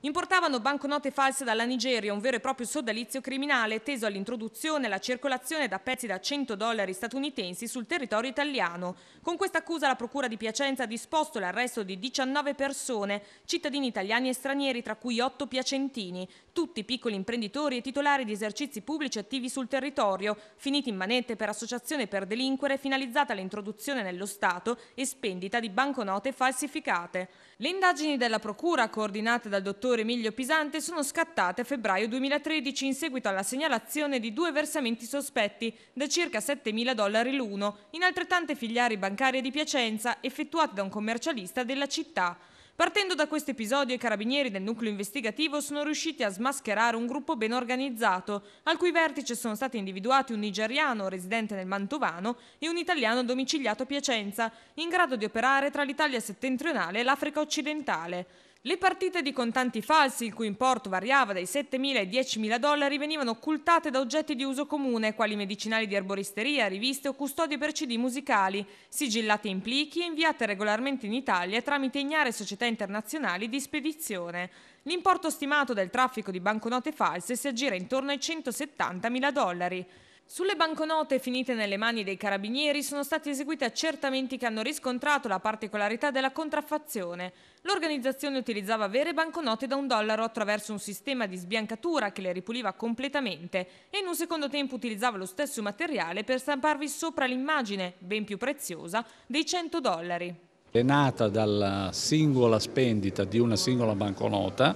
Importavano banconote false dalla Nigeria, un vero e proprio sodalizio criminale teso all'introduzione e alla circolazione da pezzi da 100 dollari statunitensi sul territorio italiano. Con questa accusa la Procura di Piacenza ha disposto l'arresto di 19 persone, cittadini italiani e stranieri, tra cui 8 piacentini, tutti piccoli imprenditori e titolari di esercizi pubblici attivi sul territorio, finiti in manette per associazione per delinquere finalizzata all'introduzione nello Stato e spendita di banconote falsificate. Le indagini della Procura, coordinate dal dottor senatore Emilio Pisante sono scattate a febbraio 2013 in seguito alla segnalazione di due versamenti sospetti da circa 7.000 dollari l'uno in altrettante filiali bancarie di Piacenza effettuate da un commercialista della città. Partendo da questo episodio, i carabinieri del nucleo investigativo sono riusciti a smascherare un gruppo ben organizzato, al cui vertice sono stati individuati un nigeriano residente nel Mantovano e un italiano domiciliato a Piacenza, in grado di operare tra l'Italia settentrionale e l'Africa occidentale. Le partite di contanti falsi, il cui importo variava dai 7.000 ai 10.000 dollari, venivano occultate da oggetti di uso comune, quali medicinali di arboristeria, riviste o custodie per CD musicali, sigillate in plichi e inviate regolarmente in Italia tramite ignare società internazionali di spedizione. L'importo stimato del traffico di banconote false si aggira intorno ai 170.000 dollari. Sulle banconote finite nelle mani dei carabinieri sono stati eseguiti accertamenti che hanno riscontrato la particolarità della contraffazione. L'organizzazione utilizzava vere banconote da un dollaro attraverso un sistema di sbiancatura che le ripuliva completamente e in un secondo tempo utilizzava lo stesso materiale per stamparvi sopra l'immagine, ben più preziosa, dei 100 dollari. È nata dalla singola spendita di una singola banconota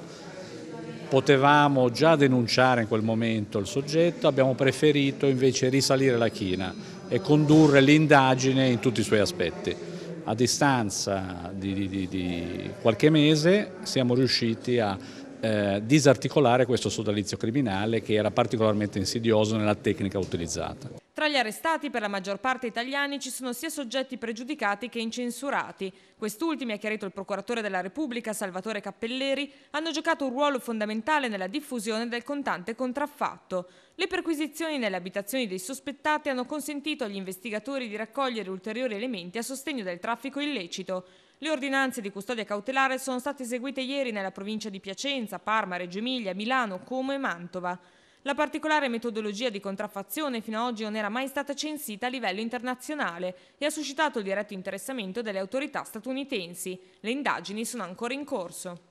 potevamo già denunciare in quel momento il soggetto, abbiamo preferito invece risalire la china e condurre l'indagine in tutti i suoi aspetti. A distanza di, di, di qualche mese siamo riusciti a eh, disarticolare questo sodalizio criminale che era particolarmente insidioso nella tecnica utilizzata. Tra gli arrestati, per la maggior parte italiani, ci sono sia soggetti pregiudicati che incensurati. Quest'ultimi, ha chiarito il procuratore della Repubblica Salvatore Cappelleri, hanno giocato un ruolo fondamentale nella diffusione del contante contraffatto. Le perquisizioni nelle abitazioni dei sospettati hanno consentito agli investigatori di raccogliere ulteriori elementi a sostegno del traffico illecito. Le ordinanze di custodia cautelare sono state eseguite ieri nella provincia di Piacenza, Parma, Reggio Emilia, Milano, Como e Mantova. La particolare metodologia di contraffazione fino ad oggi non era mai stata censita a livello internazionale e ha suscitato il diretto interessamento delle autorità statunitensi. Le indagini sono ancora in corso.